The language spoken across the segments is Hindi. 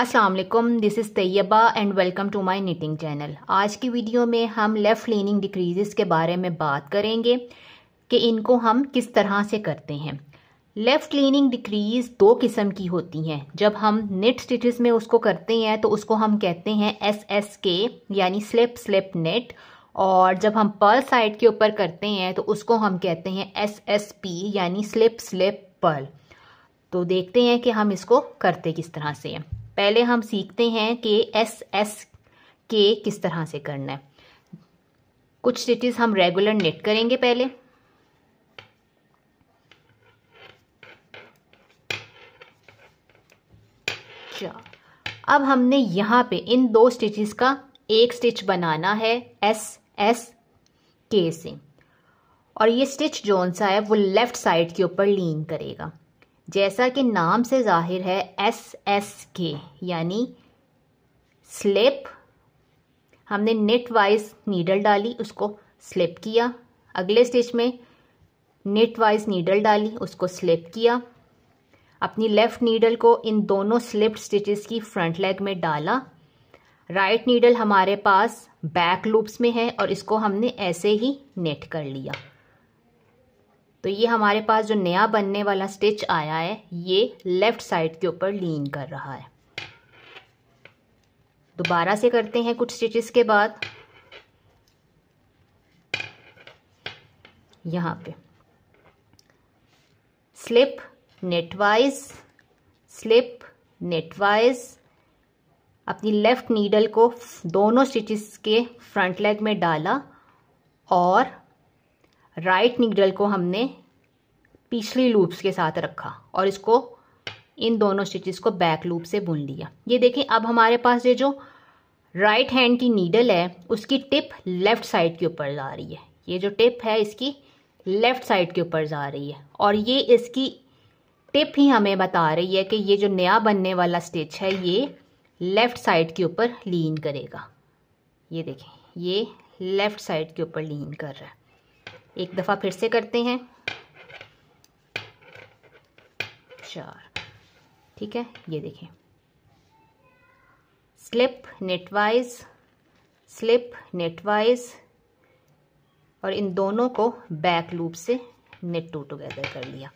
अस्सलाम वालेकुम this is Taiba and welcome to my knitting channel आज की वीडियो में हम लेफ़्ट लीनिंग डिक्रीज़ के बारे में बात करेंगे कि इनको हम किस तरह से करते हैं लेफ़्ट लीनिंग डिक्रीज़ दो किस्म की होती हैं जब हम नेट स्टिचेस में उसको करते हैं तो उसको हम कहते हैं एस एस के यानी स्लिप स्लिप नेट और जब हम पर्ल साइड के ऊपर करते हैं तो उसको हम कहते हैं एस एस पी यानी स्लिप स्लिप पर्ल तो देखते हैं कि हम इसको करते किस तरह से हैं पहले हम सीखते हैं कि एस एस के किस तरह से करना है कुछ स्टिचेस हम रेगुलर नेट करेंगे पहले अच्छा, अब हमने यहां पे इन दो स्टिचेस का एक स्टिच बनाना है एस एस के से और ये स्टिच जोन सा है वो लेफ़्ट साइड के ऊपर लीन करेगा जैसा कि नाम से जाहिर है एस एस के यानी स्लिप हमने नेट वाइज नीडल डाली उसको स्लिप किया अगले स्टिच में नेट वाइज नीडल डाली उसको स्लिप किया अपनी लेफ़्ट नीडल को इन दोनों स्लिप स्टिचेस की फ्रंट लेग में डाला राइट right नीडल हमारे पास बैक लूप्स में है और इसको हमने ऐसे ही नेट कर लिया तो ये हमारे पास जो नया बनने वाला स्टिच आया है ये लेफ़्ट साइड के ऊपर लीन कर रहा है दोबारा से करते हैं कुछ स्टिचेस के बाद यहाँ पे स्लिप नेटवाइज स्लिप नेटवाइज अपनी लेफ़्ट नीडल को दोनों स्टिचेस के फ्रंट लेग में डाला और राइट निगडल को हमने पिछली लूप्स के साथ रखा और इसको इन दोनों स्टिचेस को बैक लूप से बुन लिया ये देखें अब हमारे पास ये जो राइट right हैंड की नीडल है उसकी टिप लेफ्ट साइड के ऊपर जा रही है ये जो टिप है इसकी लेफ़्ट साइड के ऊपर जा रही है और ये इसकी टिप ही हमें बता रही है कि ये जो नया बनने वाला स्टिच है ये लेफ़्ट साइड के ऊपर लीन करेगा ये देखें ये लेफ़्ट साइड के ऊपर लीन कर रहा है एक दफ़ा फिर से करते हैं चार ठीक है ये देखें स्लिप नेटवाइज स्लिप नेटवाइज और इन दोनों को बैक लूप से नेट टू टुगेदर कर लिया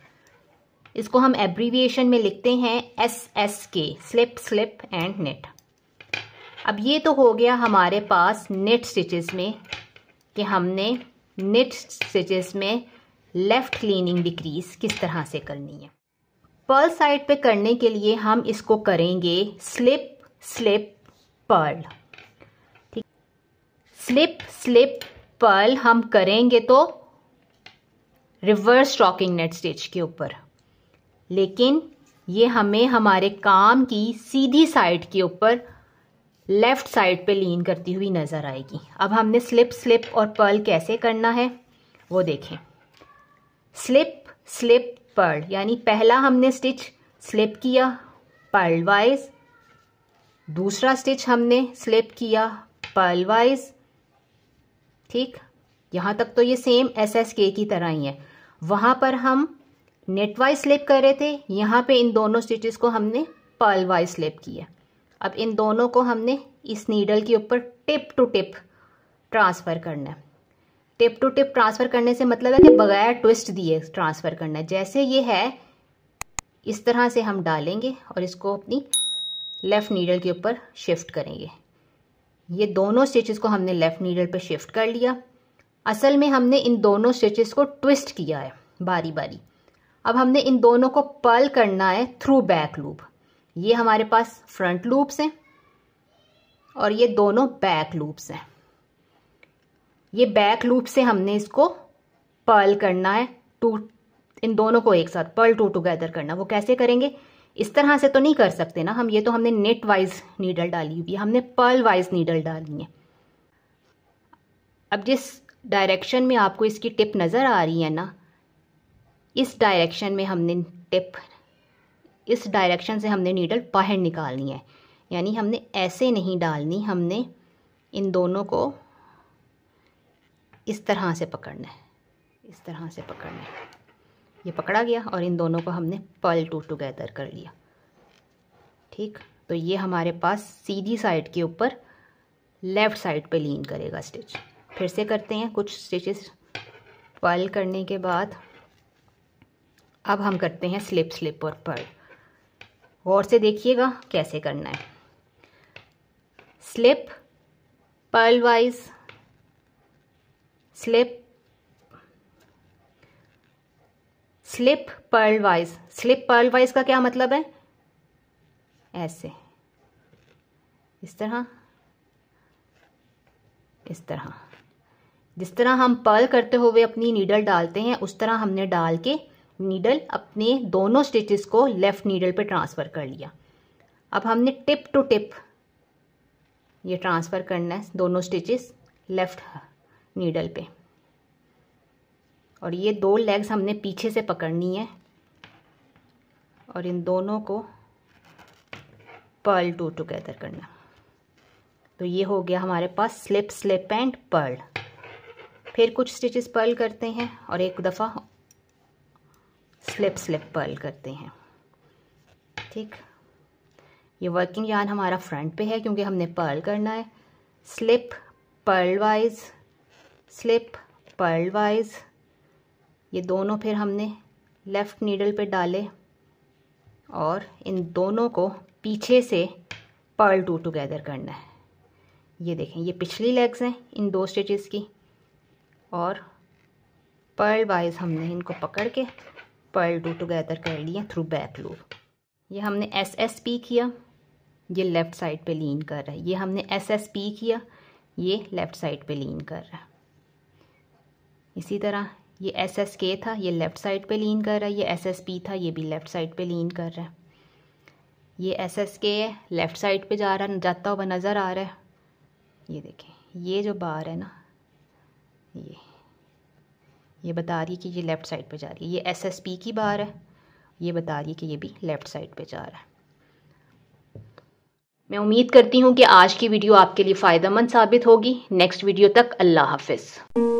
इसको हम एब्रीविएशन में लिखते हैं S S K slip slip and knit अब ये तो हो गया हमारे पास नेट स्टिचेस में कि हमने निट स्टिचेस में लेफ़्ट क्लीनिंग डिक्रीज़ किस तरह से करनी है पर्ल साइड पे करने के लिए हम इसको करेंगे स्लिप स्लिप पर्ल ठीक स्लिप स्लिप पर्ल हम करेंगे तो रिवर्स स्टॉकिंग नेट स्टिच के ऊपर लेकिन ये हमें हमारे काम की सीधी साइड के ऊपर लेफ़्ट साइड पे लीन करती हुई नज़र आएगी अब हमने स्लिप स्लिप और पर्ल कैसे करना है वो देखें स्लिप स्लिप पर्ल यानी पहला हमने स्टिच स्लिप किया पर्ल वाइज दूसरा स्टिच हमने स्लिप किया पर्ल वाइज ठीक यहां तक तो ये सेम एस एस के की तरह ही है वहां पर हम नेट वाइज स्लिप कर रहे थे यहां पे इन दोनों स्टिचेस को हमने पर्ल वाइज स्लिप किया अब इन दोनों को हमने इस नीडल के ऊपर टिप टू टिप ट्रांसफ़र करना है टिप टू टिप ट्रांसफ़र करने से मतलब है कि बगैर ट्विस्ट दिए ट्रांसफ़र करना है जैसे ये है इस तरह से हम डालेंगे और इसको अपनी लेफ़्ट नीडल के ऊपर शिफ्ट करेंगे ये दोनों स्टिचेस को हमने लेफ़्ट नीडल पर शिफ्ट कर लिया असल में हमने इन दोनों स्टिचेस को ट्विस्ट किया है बारी बारी अब हमने इन दोनों को पल करना है थ्रू बैक लूप ये हमारे पास फ्रंट लूप्स हैं और ये दोनों बैक लूप्स हैं ये बैक लूप से हमने इसको पर्ल करना है टू इन दोनों को एक साथ पर्ल टू टुगेदर करना वो कैसे करेंगे इस तरह से तो नहीं कर सकते ना हम ये तो हमने नेट वाइज नीडल डाली हुई है हमने पर्ल वाइज नीडल डाली है अब जिस डायरेक्शन में आपको इसकी टिप नज़र आ रही है ना इस डायरेक्शन में हमने टिप इस डायरेक्शन से हमने नीडल बाहर निकालनी है यानी हमने ऐसे नहीं डालनी हमने इन दोनों को इस तरह से पकड़ना है इस तरह से पकड़ना है ये पकड़ा गया और इन दोनों को हमने पल टू टुगेदर कर लिया ठीक तो ये हमारे पास सीधी साइड के ऊपर लेफ़्ट साइड पे लीन करेगा स्टिच फिर से करते हैं कुछ स्टिचेस पल करने के बाद अब हम करते हैं स्लिप स्लिप और पल गौर से देखिएगा कैसे करना है slip purl wise slip slip purl wise slip purl wise का क्या मतलब है ऐसे इस तरह इस तरह जिस तरह हम पर्ल करते हुए अपनी नीडल डालते हैं उस तरह हमने डाल के नीडल अपने दोनों स्टिचेस को लेफ़्ट नीडल पे ट्रांसफ़र कर लिया अब हमने टिप टू टिप ये ट्रांसफ़र करना है दोनों स्टिचेस लेफ़्ट नीडल पे और ये दो लेग्स हमने पीछे से पकड़नी है और इन दोनों को पर्ल टू टुगेदर करना तो ये हो गया हमारे पास स्लिप स्लिप एंड पर्ल फिर कुछ स्टिचेस पर्ल करते हैं और एक दफ़ा स्लिप स्लिप पर्ल करते हैं ठीक ये वर्किंग यान हमारा फ्रंट पे है क्योंकि हमने पर्ल करना है slip purl wise slip purl wise ये दोनों फिर हमने लेफ़्ट नीडल पे डाले और इन दोनों को पीछे से पर्ल टू टुगेदर करना है ये देखें ये पिछली लेग्स हैं इन दो स्टिचेस की और पर्ल वाइज हमने इनको पकड़ के पर्ल टू टुगेदर कर लिया थ्रू बैक लूप ये हमने एस एस पी किया ये लेफ़्ट साइड पे लीन कर रहा है ये हमने एस एस पी किया ये लेफ़्ट साइड पे लीन कर रहा है इसी तरह ये एस एस के था ये लेफ़्ट साइड पे लीन कर रहा है ये एस एस पी था ये भी लेफ़्ट साइड पे लीन कर रहा है ये एस एस के है लेफ़्ट साइड पे जा रहा जाता हुआ नज़र आ रहा है ये देखें ये जो बार है ना ये ये बता रही है कि ये लेफ़्ट साइड पे जा रही है ये एस एस पी की बार है ये बता रही है कि ये भी लेफ़्ट साइड पे जा रहा है मैं उम्मीद करती हूँ कि आज की वीडियो आपके लिए फ़ायदा मंद साबित होगी नेक्स्ट वीडियो तक अल्लाह हाफिज़